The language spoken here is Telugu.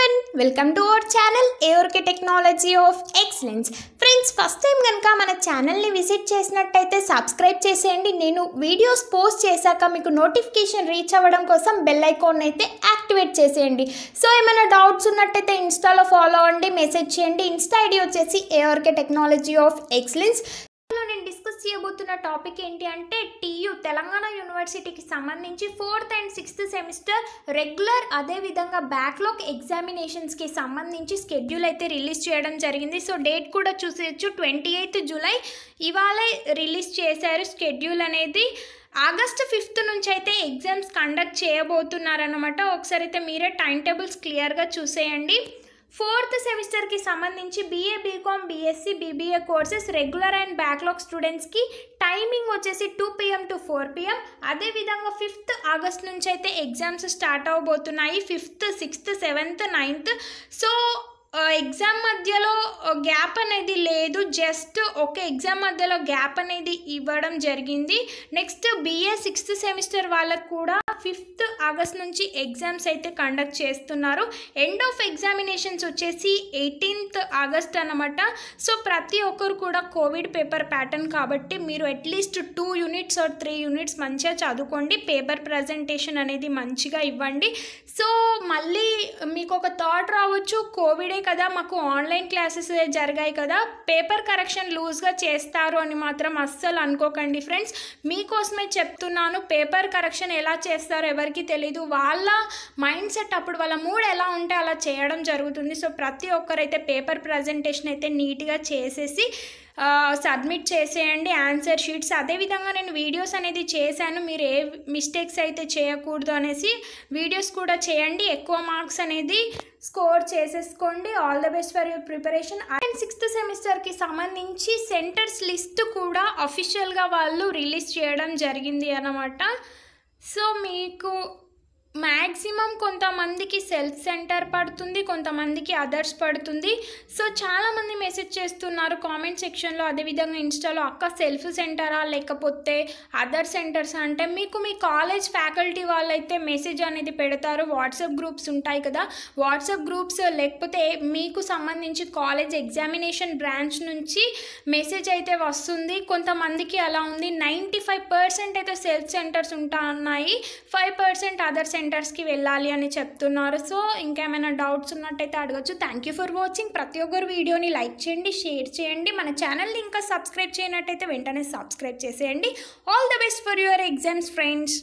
everyone welcome to our channel ఏఓర్కే technology of excellence friends first time కనుక మన ఛానల్ని విజిట్ చేసినట్టయితే సబ్స్క్రైబ్ చేసేయండి నేను వీడియోస్ పోస్ట్ చేశాక మీకు నోటిఫికేషన్ రీచ్ అవ్వడం కోసం బెల్ ఐకాన్ అయితే యాక్టివేట్ చేసేయండి సో ఏమైనా డౌట్స్ ఉన్నట్టయితే ఇన్స్టాలో ఫాలో అవ్వండి మెసేజ్ చేయండి ఇన్స్టా ఐడి వచ్చేసి ఏవర్కే టెక్నాలజీ ఆఫ్ ఎక్సలెన్స్ చేయబోతున్న టాపిక్ ఏంటి అంటే టీయు తెలంగాణ యూనివర్సిటీకి సంబంధించి fourth and sixth semester regular అదేవిధంగా బ్యాక్లాగ్ ఎగ్జామినేషన్స్కి సంబంధించి షెడ్యూల్ అయితే రిలీజ్ చేయడం జరిగింది సో డేట్ కూడా చూసేయచ్చు ట్వంటీ ఎయిత్ జూలై ఇవాళ రిలీజ్ చేశారు స్కెడ్యూల్ అనేది ఆగస్ట్ ఫిఫ్త్ నుంచి అయితే ఎగ్జామ్స్ కండక్ట్ చేయబోతున్నారనమాట ఒకసారి అయితే మీరే టైం టేబుల్స్ క్లియర్గా చూసేయండి ఫోర్త్ సెమిస్టర్కి సంబంధించి BA BCom BSc BBA courses regular and backlog స్టూడెంట్స్కి టైమింగ్ వచ్చేసి two PM to four PM అదేవిధంగా ఫిఫ్త్ ఆగస్ట్ నుంచి అయితే ఎగ్జామ్స్ స్టార్ట్ అవబోతున్నాయి fifth sixth seventh ninth so exam మధ్యలో గ్యాప్ అనేది లేదు జస్ట్ ఒక ఎగ్జామ్ మధ్యలో గ్యాప్ అనేది ఇవ్వడం జరిగింది నెక్స్ట్ బిఏ సిక్స్త్ సెమిస్టర్ వాళ్ళకు కూడా ఫిఫ్త్ ఆగస్ట్ నుంచి ఎగ్జామ్స్ అయితే కండక్ట్ చేస్తున్నారు ఎండ్ ఆఫ్ ఎగ్జామినేషన్స్ వచ్చేసి ఎయిటీన్త్ ఆగస్ట్ అనమాట సో ప్రతి ఒక్కరు కూడా కోవిడ్ పేపర్ ప్యాటర్న్ కాబట్టి మీరు at least two units or three units మంచిగా చదువుకోండి పేపర్ ప్రజెంటేషన్ అనేది మంచిగా ఇవ్వండి సో మళ్ళీ మీకు ఒక థాట్ రావచ్చు కోవిడే కదా మాకు ఆన్లైన్ క్లాసెస్ జరిగాయి కదా పేపర్ కరెక్షన్ లూజ్గా చేస్తారు అని మాత్రం అస్సలు అనుకోకండి ఫ్రెండ్స్ మీకోసమే చెప్తున్నాను పేపర్ కరెక్షన్ ఎలా చేస్తారో ఎవరికి తెలీదు వాళ్ళ మైండ్ సెట్ అప్పుడు వాళ్ళ మూడ్ ఎలా ఉంటే అలా చేయడం జరుగుతుంది సో ప్రతి ఒక్కరైతే పేపర్ ప్రజెంటేషన్ అయితే నీట్గా చేసేసి సబ్మిట్ చేసేయండి ఆన్సర్ షీట్స్ అదేవిధంగా నేను వీడియోస్ అనేది చేశాను మీరు ఏ మిస్టేక్స్ అయితే చేయకూడదు అనేసి వీడియోస్ కూడా చేయండి ఎక్కువ మార్క్స్ అనేది స్కోర్ చేసేసుకోండి all the best for your preparation and sixth semester సంబంధించి సెంటర్స్ లిస్ట్ కూడా అఫీషియల్గా వాళ్ళు రిలీజ్ చేయడం జరిగింది అన్నమాట సో మీకు మ్యాక్సిమం కొంతమందికి సెల్ఫ్ సెంటర్ పడుతుంది కొంతమందికి అదర్స్ పడుతుంది సో చాలామంది మెసేజ్ చేస్తున్నారు కామెంట్ సెక్షన్లో అదేవిధంగా ఇన్స్టాలో అక్క సెల్ఫ్ సెంటరా లేకపోతే అదర్ సెంటర్స్ అంటే మీకు మీ కాలేజ్ ఫ్యాకల్టీ వాళ్ళైతే మెసేజ్ అనేది పెడతారు వాట్సాప్ గ్రూప్స్ ఉంటాయి కదా వాట్సాప్ గ్రూప్స్ లేకపోతే మీకు సంబంధించి కాలేజ్ ఎగ్జామినేషన్ బ్రాంచ్ నుంచి మెసేజ్ అయితే వస్తుంది కొంతమందికి అలా ఉంది నైంటీ ఫైవ్ పర్సెంట్ అయితే సెల్ఫ్ సెంటర్స్ ఉన్నాయి ఫైవ్ పర్సెంట్ అదర్ సెంటర్ సెంటర్స్కి వెళ్ళాలి అని చెప్తున్నారు సో ఇంకేమైనా డౌట్స్ ఉన్నట్టయితే అడగచ్చు థ్యాంక్ యూ ఫర్ వాచింగ్ ప్రతి ఒక్కరు వీడియోని లైక్ చేయండి షేర్ చేయండి మన ఛానల్ని ఇంకా సబ్స్క్రైబ్ చేయనట్టయితే వెంటనే సబ్స్క్రైబ్ చేసేయండి all the best for your exams friends